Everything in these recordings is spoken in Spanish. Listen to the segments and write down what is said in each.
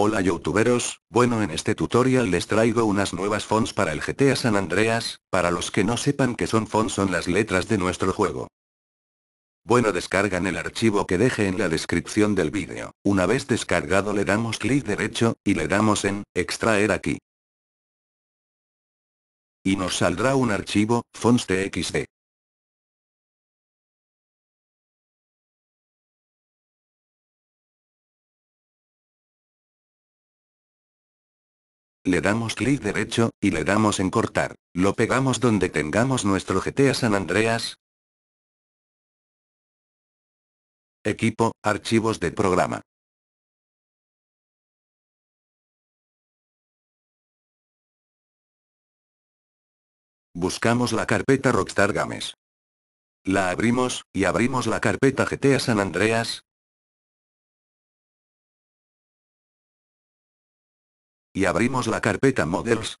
Hola youtuberos, bueno en este tutorial les traigo unas nuevas fonts para el GTA San Andreas, para los que no sepan que son fonts son las letras de nuestro juego. Bueno descargan el archivo que deje en la descripción del vídeo, una vez descargado le damos clic derecho, y le damos en, extraer aquí. Y nos saldrá un archivo, fonts le damos clic derecho, y le damos en cortar. Lo pegamos donde tengamos nuestro GTA San Andreas. Equipo, archivos de programa. Buscamos la carpeta Rockstar Games. La abrimos, y abrimos la carpeta GTA San Andreas, Y abrimos la carpeta Models.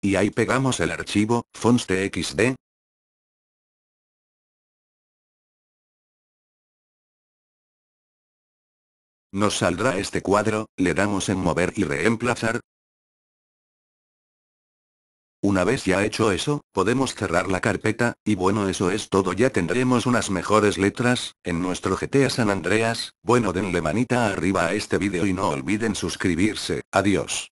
Y ahí pegamos el archivo, fonts Nos saldrá este cuadro, le damos en mover y reemplazar, una vez ya hecho eso, podemos cerrar la carpeta, y bueno eso es todo ya tendremos unas mejores letras, en nuestro GTA San Andreas, bueno denle manita arriba a este video y no olviden suscribirse, adiós.